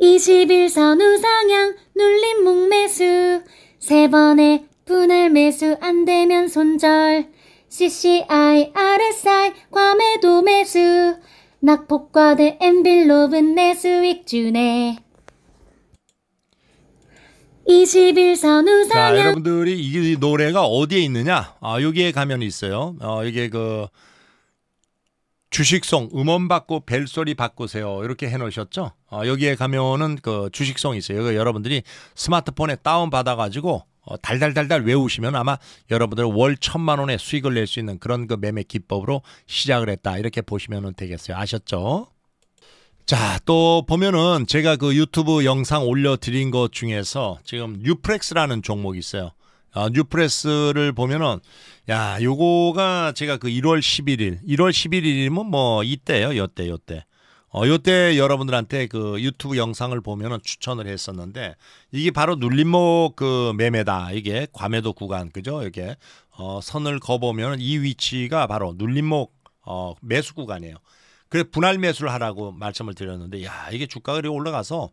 21선 우상향 눌림 목매수 세 번의 분할 매수 안 되면 손절 CCI RSI 과매도 매수 낙폭과 대 엔빌롭은 내 수익 주네 21선 우상향 여러분들이 이 노래가 어디에 있느냐? 아, 여기에 가면 있어요. 어, 이게 그주식송 음원 받고 벨소리 바꾸세요. 이렇게 해 놓으셨죠? 어, 여기에 가면은 그 주식성 있어요. 여러분들이 스마트폰에 다운 받아 가지고 어, 달달달달 외우시면 아마 여러분들 월 천만 원의 수익을 낼 수 있는 그런 그 매매 기법으로 시작을 했다 이렇게 보시면 되겠어요. 아셨죠? 자, 또 보면은 제가 그 유튜브 영상 올려드린 것 중에서 지금 뉴프렉스라는 종목이 있어요. 아, 뉴프레스를 보면은 야, 요거가 제가 그 1월 11일, 1월 11일이면 뭐 이때요, 요때, 요때. 어, 요때 여러분들한테 그 유튜브 영상을 보면은 추천을 했었는데 이게 바로 눌림목 그 매매다. 이게 과매도 구간 그죠? 이게 어, 선을 거 보면 이 위치가 바로 눌림목 어, 매수 구간이에요. 그래 분할 매수를 하라고 말씀을 드렸는데 야 이게 주가가 이렇게 올라가서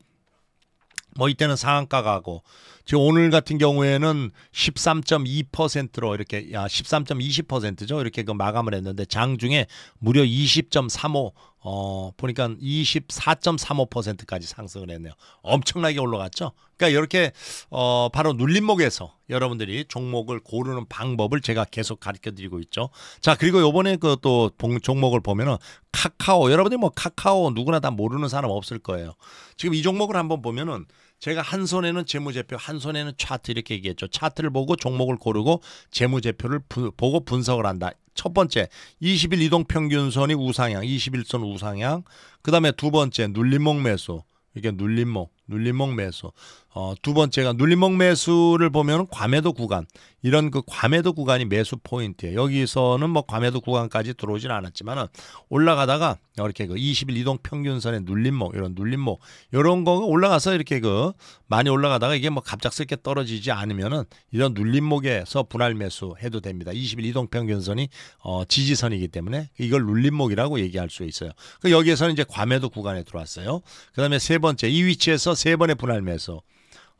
뭐 이때는 상한가 가고 지금 오늘 같은 경우에는 13.2%로 이렇게 야 13.20%죠. 이렇게 그 마감을 했는데 장중에 무려 20.35 어, 보니까 24.35%까지 상승을 했네요. 엄청나게 올라갔죠. 그러니까 이렇게 어, 바로 눌림목에서 여러분들이 종목을 고르는 방법을 제가 계속 가르쳐 드리고 있죠. 자, 그리고 요번에 그 또 종목을 보면은 카카오 여러분들이 뭐 카카오 누구나 다 모르는 사람 없을 거예요. 지금 이 종목을 한번 보면은 제가 한 손에는 재무제표, 한 손에는 차트 이렇게 얘기했죠. 차트를 보고 종목을 고르고 재무제표를 부, 보고 분석을 한다. 첫 번째, 20일 이동 평균선이 우상향, 2 0일선 우상향. 그다음에 두 번째, 눌림목 매수. 이게 눌림목. 눌림목 매수. 어, 두 번째가 눌림목 매수를 보면 과매도 구간. 이런 그 과매도 구간이 매수 포인트예요. 여기서는 뭐 과매도 구간까지 들어오진 않았지만은 올라가다가 이렇게 그 20일 이동 평균선의 눌림목 이런 눌림목 이런 거가 올라가서 이렇게 그 많이 올라가다가 이게 뭐 갑작스럽게 떨어지지 않으면은 이런 눌림목에서 분할 매수 해도 됩니다. 20일 이동 평균선이 어, 지지선이기 때문에 이걸 눌림목이라고 얘기할 수 있어요. 그 여기에서는 이제 과매도 구간에 들어왔어요. 그다음에 세 번째 이 위치에서 세 번의 분할 매수.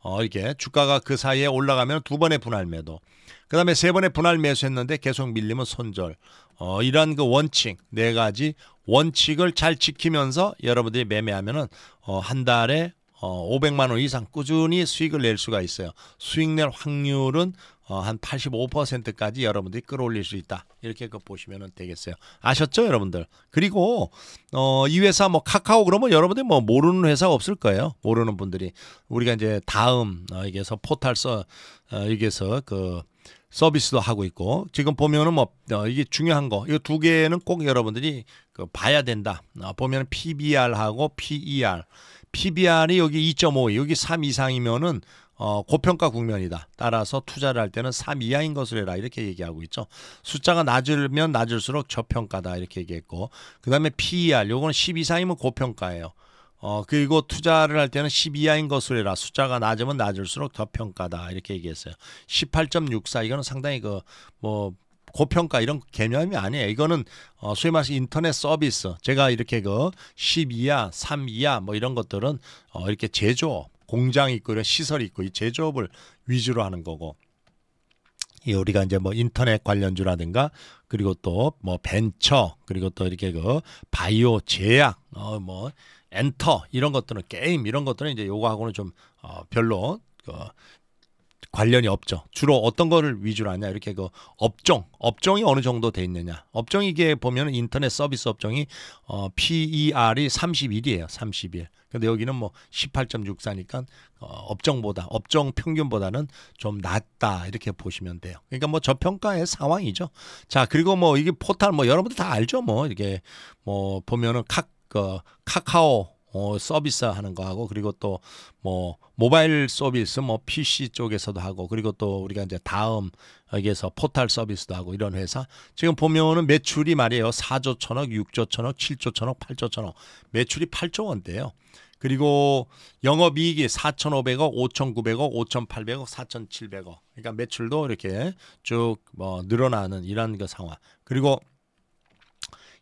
어, 이렇게 주가가 그 사이에 올라가면 두 번의 분할 매도. 그 다음에 세 번의 분할 매수했는데 계속 밀리면 손절. 어, 이런그 원칙, 네 가지 원칙을 잘 지키면서 여러분들이 매매하면은, 어, 한 달에 어, 500만 원 이상 꾸준히 수익을 낼 수가 있어요. 수익 낼 확률은 어, 한 85%까지 여러분들이 끌어올릴 수 있다. 이렇게 그 보시면 되겠어요. 아셨죠, 여러분들? 그리고 어, 이 회사 뭐 카카오 그러면 여러분들 뭐 모르는 회사 없을 거예요. 모르는 분들이 우리가 이제 다음 어, 여기에서 포탈 서 어, 여기에서 그 서비스도 하고 있고 지금 보면은 뭐 어, 이게 중요한 거이 두 개는 꼭 여러분들이 그 봐야 된다. 어, 보면 PBR하고 PER. PBR이 여기 2.5, 여기 3 이상이면은 어, 고평가 국면이다. 따라서 투자를 할 때는 3 이하인 것을 해라 이렇게 얘기하고 있죠. 숫자가 낮으면 낮을수록 저평가다 이렇게 얘기했고 그 다음에 PER 요거는 10 이상이면 고평가예요. 어, 그리고 투자를 할 때는 10 이하인 것으로 해라. 숫자가 낮으면 낮을수록 저 평가다. 이렇게 얘기했어요. 18.64. 이거는 상당히 그, 뭐, 고평가 이런 개념이 아니에요. 이거는 어, 소위 말해서 인터넷 서비스. 제가 이렇게 그10 이하, 3 이하 뭐 이런 것들은 어, 이렇게 제조, 공장이 있고 이런 시설이 있고 이 제조업을 위주로 하는 거고 이 우리가 이제 뭐 인터넷 관련주라든가 그리고 또 뭐 벤처 그리고 또 이렇게 그 바이오 제약 어뭐 엔터 이런 것들은 게임 이런 것들은 이제 요거하고는 좀어 별로 그 관련이 없죠. 주로 어떤 거를 위주로 하냐 이렇게 그 업종 업종이 어느 정도 돼 있느냐 업종 이게 보면 인터넷 서비스 업종이 어, PER이 31이에요. 31. 근데 여기는 뭐 18.64니까 어, 업종보다 업종 평균보다는 좀 낮다 이렇게 보시면 돼요. 그러니까 뭐 저평가의 상황이죠. 자 그리고 뭐 이게 포탈 뭐 여러분들 다 알죠. 뭐 이게 뭐 보면은 카 어, 카카오 어, 서비스 하는 거 하고 그리고 또 뭐 모바일 서비스 뭐 PC 쪽에서도 하고 그리고 또 우리가 이제 다음 여기에서 포탈 서비스도 하고 이런 회사 지금 보면은 매출이 말이에요. 4조 천억, 6조 천억, 7조 천억, 8조 천억 매출이 8조 원대요. 그리고 영업이익이 4,500억, 5,900억, 5,800억, 4,700억. 그러니까 매출도 이렇게 쭉 뭐 늘어나는 이런 그 상황. 그리고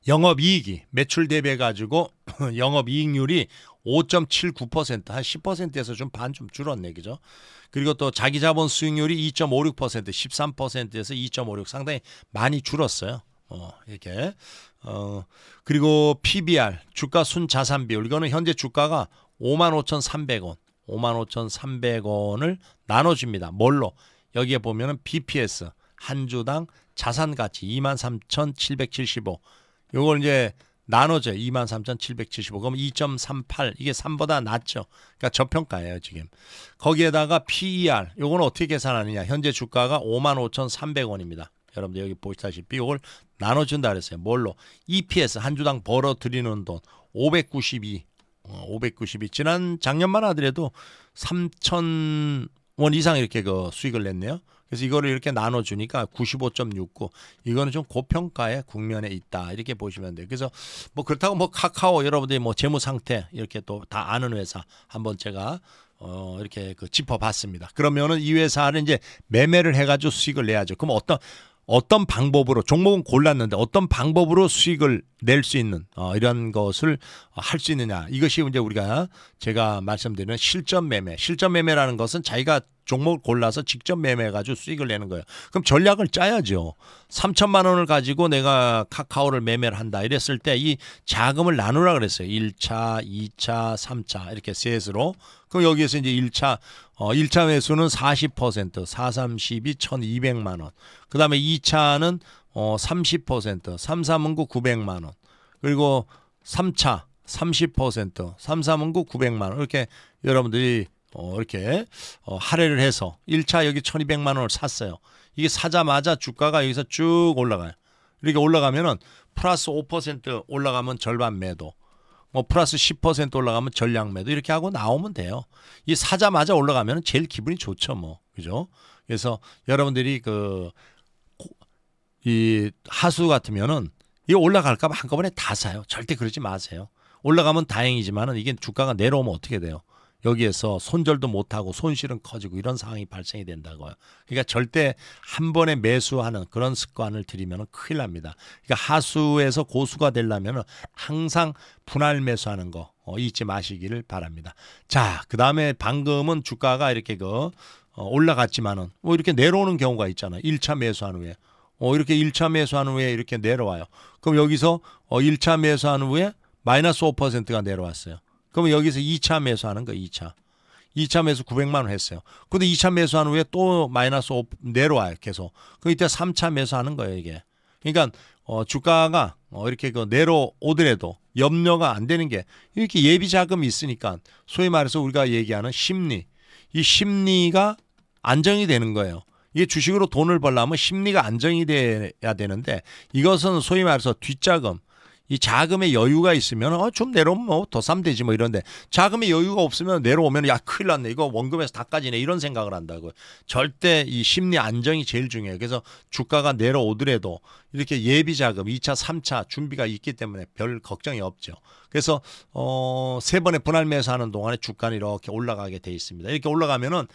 영업이익이 매출 대비 해 가지고 [LAUGHS] 영업이익률이 5.79%, 한 10%에서 좀 반 좀 줄었네, 그죠? 그리고 또 자기 자본 수익률이 2.56%, 13%에서 2.56 상당히 많이 줄었어요. 어, 이렇게. 어, 그리고 PBR, 주가 순 자산 비율. 이거는 현재 주가가 55,300원, 55,300원을 나눠줍니다. 뭘로? 여기에 보면은 BPS, 한 주당 자산 가치 23,775, 요걸 이제 나눠져 23,775. 그럼 2.38 이게 3보다 낮죠. 그러니까 저평가예요 지금. 거기에다가 PER 요건 어떻게 계산하느냐? 현재 주가가 55,300원입니다. 여러분들 여기 보시다시피 요걸 나눠준다 그랬어요. 뭘로? EPS 한 주당 벌어들이는 돈 592. 592 어, 지난 작년만 하더라도 3천 원 이상 이렇게 그 수익을 냈네요. 그래서 이거를 이렇게 나눠주니까 95.69 이거는 좀 고평가의 국면에 있다 이렇게 보시면 돼요. 그래서 뭐 그렇다고 뭐 카카오 여러분들이 뭐 재무 상태 이렇게 또 다 아는 회사 한번 제가 어, 이렇게 그 짚어봤습니다. 그러면은 이 회사를 이제 매매를 해가지고 수익을 내야죠. 그럼 어떤, 어떤 방법으로, 종목은 골랐는데 어떤 방법으로 수익을 낼 수 있는, 어, 이런 것을 할 수 있느냐. 이것이 이제 우리가 제가 말씀드리는 실전 매매. 실전 매매라는 것은 자기가 종목을 골라서 직접 매매해가지고 수익을 내는 거예요. 그럼 전략을 짜야죠. 3천만 원을 가지고 내가 카카오를 매매를 한다 이랬을 때 이 자금을 나누라 그랬어요. 1차, 2차, 3차 이렇게 셋으로. 그럼 여기에서 이제 1차, 어, 1차 매수는 40%, 4, 32, 1200만 원. 그 다음에 2차는 어, 30%, 3, 3은 9, 900만 원. 그리고 3차, 30%, 3, 3은 9, 900만 원. 이렇게 여러분들이 어, 이렇게 어, 할애를 해서 1차 여기 1200만 원을 샀어요. 이게 사자마자 주가가 여기서 쭉 올라가요. 이렇게 올라가면은 플러스 5% 올라가면 절반 매도. 뭐 플러스 10% 올라가면 전량 매도 이렇게 하고 나오면 돼요. 이 사자마자 올라가면 제일 기분이 좋죠, 뭐. 그죠? 그래서 여러분들이 그 이 하수 같으면은 이 올라갈까 봐 한꺼번에 다 사요. 절대 그러지 마세요. 올라가면 다행이지만은 이게 주가가 내려오면 어떻게 돼요? 여기에서 손절도 못하고 손실은 커지고 이런 상황이 발생이 된다고요. 그러니까 절대 한 번에 매수하는 그런 습관을 들이면 큰일 납니다. 그러니까 하수에서 고수가 되려면 항상 분할 매수하는 거 어, 잊지 마시기를 바랍니다. 자, 그 다음에 방금은 주가가 이렇게 그 어, 올라갔지만은 뭐 이렇게 내려오는 경우가 있잖아요. 1차 매수한 후에. 어, 이렇게 1차 매수한 후에 이렇게 내려와요. 그럼 여기서 어, 1차 매수한 후에 마이너스 5%가 내려왔어요. 그러면 여기서 2차 매수하는 거 2차. 2차 매수 900만 원 했어요. 근데 2차 매수한 후에 또 마이너스 5 내려와요, 계속. 그 이때 3차 매수하는 거예요, 이게. 그러니까 어 주가가 어 이렇게 그 내려오더라도 염려가 안 되는 게 이렇게 예비 자금이 있으니까 소위 말해서 우리가 얘기하는 심리. 이 심리가 안정이 되는 거예요. 이게 주식으로 돈을 벌려면 심리가 안정이 돼야 되는데 이것은 소위 말해서 뒷자금 이 자금의 여유가 있으면 어, 좀 내려오면 뭐더 싸 되지 뭐 이런데 자금의 여유가 없으면 내려오면 야 큰일 났네 이거 원금에서 다 까지네 이런 생각을 한다고요. 절대 이 심리 안정이 제일 중요해요. 그래서 주가가 내려오더라도 이렇게 예비 자금 2차, 3차 준비가 있기 때문에 별 걱정이 없죠. 그래서 어, 세 번의 분할 매수하는 동안에 주가는 이렇게 올라가게 돼 있습니다. 이렇게 올라가면은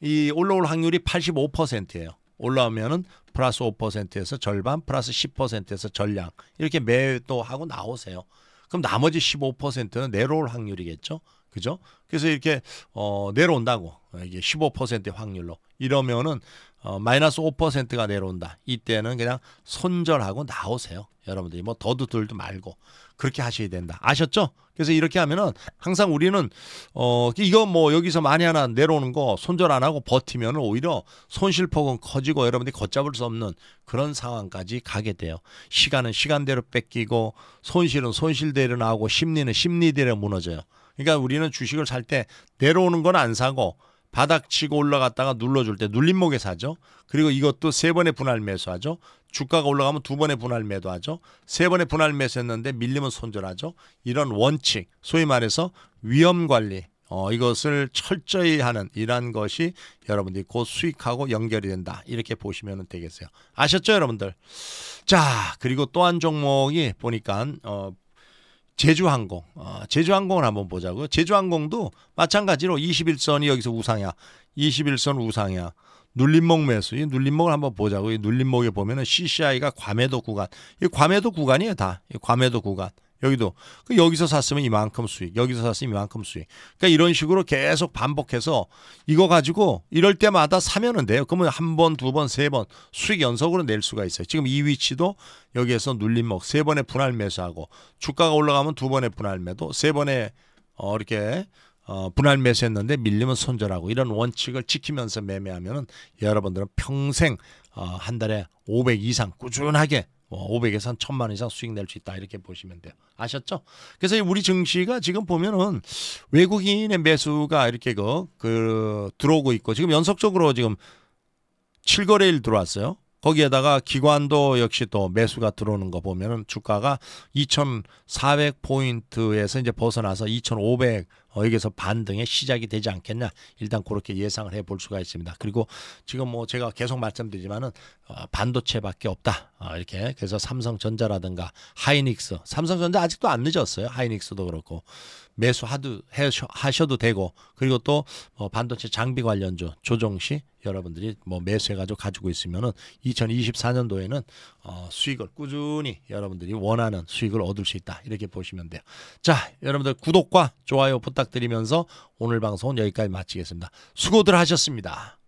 이 올라올 확률이 85%예요. 올라오면은 플러스 5%에서 절반, 플러스 10%에서 전량 이렇게 매도 하고 나오세요. 그럼 나머지 15%는 내려올 확률이겠죠. 그죠? 그래서 이렇게 어, 내려온다고 이게 15% 확률로 이러면은 어, 마이너스 5%가 내려온다. 이때는 그냥 손절하고 나오세요. 여러분들이 뭐 더드들도 말고 그렇게 하셔야 된다. 아셨죠? 그래서 이렇게 하면은 항상 우리는 어 이거 뭐 여기서 많이 하나 내려오는 거 손절 안 하고 버티면 은 오히려 손실폭은 커지고 여러분들이 걷잡을 수 없는 그런 상황까지 가게 돼요. 시간은 시간대로 뺏기고 손실은 손실대로 나오고 심리는 심리대로 무너져요. 그러니까 우리는 주식을 살 때 내려오는 건 안 사고 바닥 치고 올라갔다가 눌러줄 때 눌림목에 사죠. 그리고 이것도 세 번의 분할 매수하죠. 주가가 올라가면 두 번의 분할 매도하죠. 세 번의 분할 매수했는데 밀리면 손절하죠. 이런 원칙, 소위 말해서 위험 관리, 어, 이것을 철저히 하는 이러한 것이 여러분들이 곧 수익하고 연결이 된다. 이렇게 보시면 되겠어요. 아셨죠, 여러분들? 자, 그리고 또 한 종목이 보니까 어, 제주항공, 어, 제주항공을 한번 보자고요. 제주항공도 마찬가지로 21선이 여기서 우상야 21선 우상야 눌림목 매수, 이 눌림목을 한번 보자고요. 눌림목에 보면은 CCI가 괌해도 구간, 이 괌해도 구간이에요 다, 이 괌해도 구간. 여기도 그 여기서 샀으면 이만큼 수익, 여기서 샀으면 이만큼 수익. 그러니까 이런 식으로 계속 반복해서 이거 가지고 이럴 때마다 사면은 돼요. 그러면 한 번, 두 번, 세 번 수익 연속으로 낼 수가 있어요. 지금 이 위치도 여기에서 눌림목 세 번의 분할 매수하고 주가가 올라가면 두 번의 분할 매도, 세 번의 어 이렇게 어, 분할 매수했는데 밀리면 손절하고 이런 원칙을 지키면서 매매하면은 여러분들은 평생 어, 한 달에 500 이상 꾸준하게 500에서 뭐 한 천만 이상 수익 낼 수 있다 이렇게 보시면 돼요. 아셨죠? 그래서 우리 증시가 지금 보면은 외국인의 매수가 이렇게 그, 그 들어오고 있고 지금 연속적으로 지금 7거래일 들어왔어요. 거기에다가 기관도 역시 또 매수가 들어오는 거 보면은 주가가 2,400 포인트에서 이제 벗어나서 2,500 어, 여기서 반등의 시작이 되지 않겠냐 일단 그렇게 예상을 해볼 수가 있습니다. 그리고 지금 뭐 제가 계속 말씀드리지만은 어, 반도체밖에 없다 어, 이렇게 그래서 삼성전자라든가 하이닉스 삼성전자 아직도 안 늦었어요 하이닉스도 그렇고 매수하도 하셔도 되고 그리고 또 어, 반도체 장비 관련주 조종시 여러분들이 뭐 매수해가지고 가지고 있으면은 2024년도에는 어, 수익을 꾸준히 여러분들이 원하는 수익을 얻을 수 있다 이렇게 보시면 돼요. 자 여러분들 구독과 좋아요 부탁드리면서 오늘 방송은 여기까지 마치겠습니다. 수고들 하셨습니다.